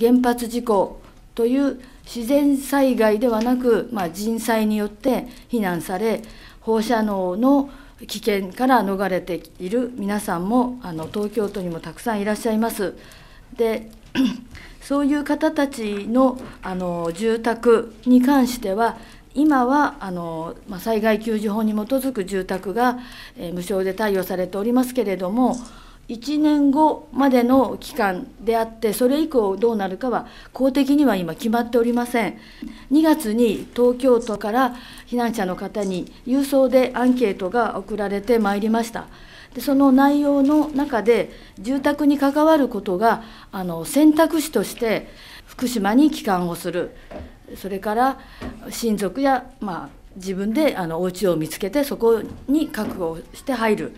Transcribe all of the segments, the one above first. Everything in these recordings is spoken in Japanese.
原発事故という自然災害ではなく、まあ、人災によって避難され放射能の危険から逃れている皆さんもあの東京都にもたくさんいらっしゃいます。で そういう方たちのあの住宅に関しては今はあの、ま災害救助法に基づく住宅が、え無償で貸与されておりますけれども1年後までの期間であってそれ以降どうなるかは公的には今決まっておりません2月に東京都から避難者の方に郵送でアンケートが送られてまいりましたでその内容の中で住宅に関わることがあの選択肢として福島に帰還をするそれから親族や、まあ、自分であのお家を見つけてそこに覚悟して入る。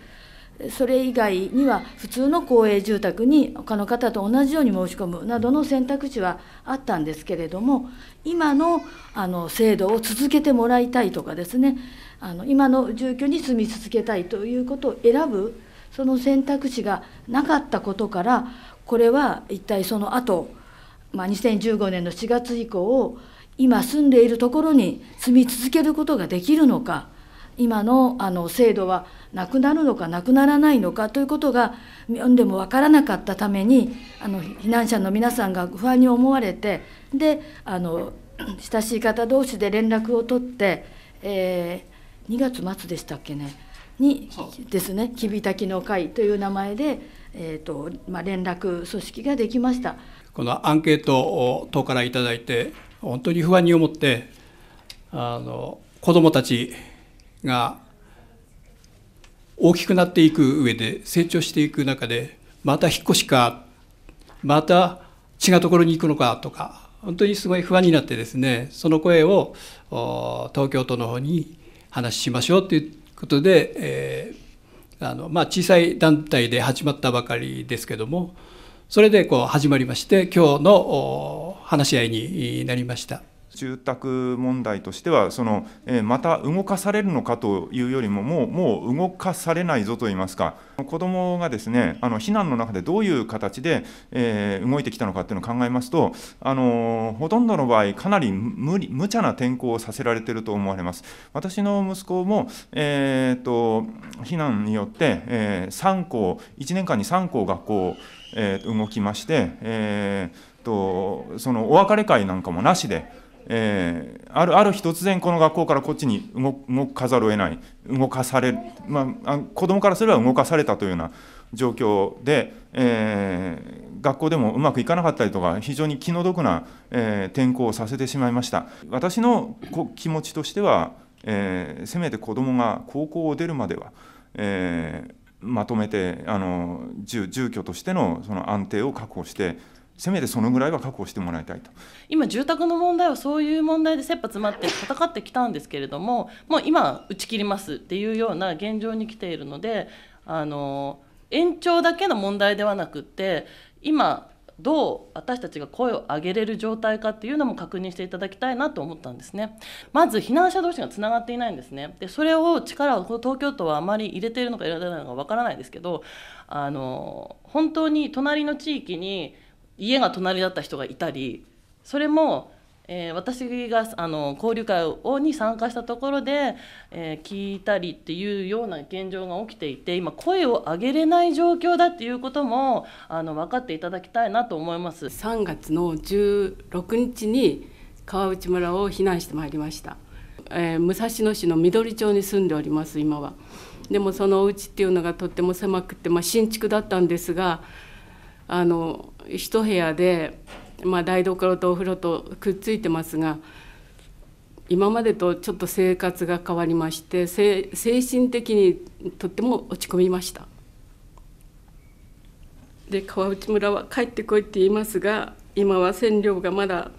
それ以外には普通の公営住宅に他の方と同じように申し込むなどの選択肢はあったんですけれども今のあの制度を続けてもらいたいとかですねあの今の住居に住み続けたいということを選ぶその選択肢がなかったことからこれは一体その後、まあ2015年の4月以降を今住んでいるところに住み続けることができるのか今のあの制度はなくなるのかなくならないのかということが読んでも分からなかったためにあの避難者の皆さんが不安に思われてであの親しい方同士で連絡を取って、えー、2月末でしたっけねにですね「きびたきの会」という名前で、えーとまあ、連絡組織ができましたこのアンケートを党からだいて本当に不安に思ってあの子どもたちが大きくなっていく上で成長していく中でまた引っ越しかまた違うところに行くのかとか本当にすごい不安になってですねその声を東京都の方に話しましょうということで、えー、あのまあ、小さい団体で始まったばかりですけどもそれでこう始まりまして今日の話し合いになりました。住宅問題としてはその、えー、また動かされるのかというよりももうもう動かされないぞと言いますか子どもがですねあの避難の中でどういう形で、えー、動いてきたのかっていうのを考えますとあのほとんどの場合かなり無理無茶な転校をさせられていると思われます私の息子も、えーと、と避難によって、えー、3校1年間に3校学校えー、動きまして、えー、とそのお別れ会なんかもなしでえー、あるある日突然この学校からこっちに動かざるを得ない動かされる、まあ、子どもからすれば動かされたというような状況で、えー、学校でもうまくいかなかったりとか非常に気の毒な、えー、転校をさせてしまいました私の気持ちとしては、えー、せめて子どもが高校を出るまでは、えー、まとめてあの住居としてのその安定を確保してせめてそのぐらいは確保してもらいたいと今、住宅の問題はそういう問題で切羽詰まって戦ってきたんですけれども、もう今、打ち切りますっていうような現状に来ているので、あの延長だけの問題ではなくって、今、どう私たちが声を上げれる状態かっていうのも確認していただきたいなと思ったんですね。まず避難者同士がつながっていないんですね。でそれを力を東京都はあまり入れているのか入れてないのかわからないですけどあの本当に隣の地域に家が隣だった人がいたりそれも、えー、私があの交流会をに参加したところで、えー、聞いたりっていうような現状が起きていて今声を上げれない状況だっていうこともあの分かっていただきたいなと思います3月の16日に川内村を避難してまいりました、えー、武蔵野市の緑町に住んでおります今はでもそのお家っていうのがとっても狭くて、まあ、新築だったんですがあの一部屋で、まあ、台所とお風呂とくっついてますが今までとちょっと生活が変わりまして精神的にとっても落ち込みましたで川内村は帰ってこいって言いますが今は線量がまだ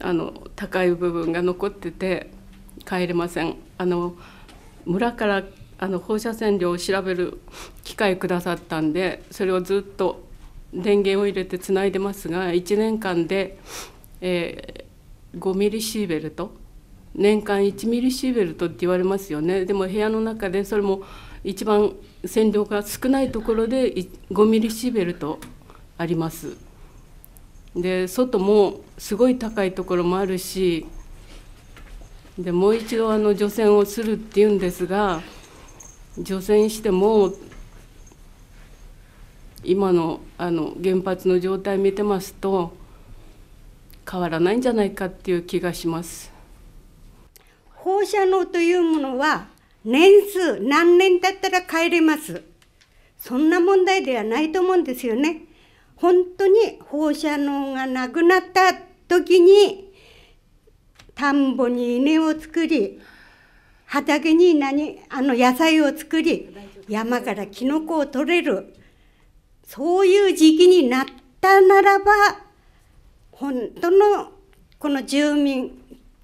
あの高い部分が残ってて帰れませんあの村からあの放射線量を調べる機会くださったんでそれをずっと電源を入れてつないでますが1年間で、えー、5ミリシーベルト年間1ミリシーベルトって言われますよねでも部屋の中でそれも一番線量が少ないところで5ミリシーベルトあります。で外もすごい高いところもあるしでもう一度あの除染をするっていうんですが除染しても今のあの原発の状態見てますと変わらないんじゃないかっていう気がします。放射能というものは年数何年経ったら帰れますそんな問題ではないと思うんですよね本当に放射能がなくなった時に田んぼに稲を作り畑に何あの野菜を作り山からキノコを取れるそういう時期になったならば本当のこの住民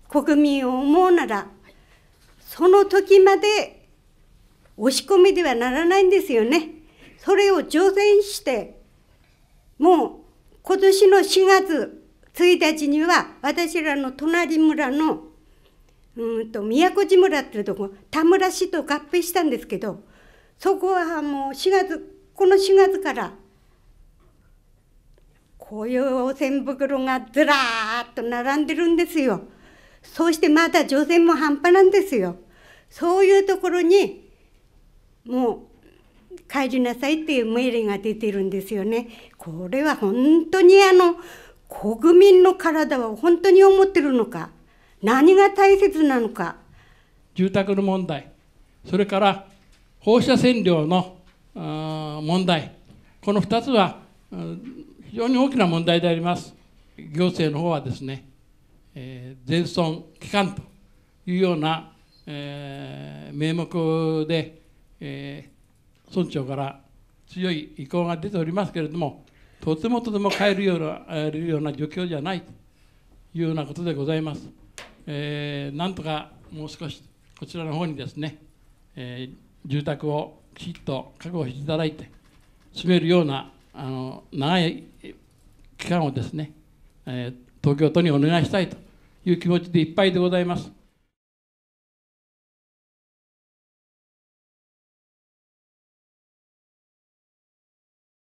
国民を思うならその時まで押し込みではならないんですよね。それを除染してもう今年の4月1日には私らの隣村のうんと宮古島村っていうとこ田村市と合併したんですけどそこはもう4月この4月からこういう汚染袋がずらーっと並んでるんですよ。そしてまだ除染も半端なんですよ。そういうところにもう帰りなさいっていう命令が出てるんですよね。これは本当にあの国民の体は本当に思ってるのか何が大切なのか住宅の問題それから放射線量の問題この2つは非常に大きな問題であります行政の方はですね、え全損期間というような、え名目で、え村長から強い意向が出ておりますけれどもとてもとても変えるようなような状況じゃないというようなことでございます、えー、なんとかもう少しこちらの方にですね、え住宅をきちっと覚悟していただいて、住めるようなあの長い期間をですね、えー、東京都にお願いしたいという気持ちでいっぱいでございます。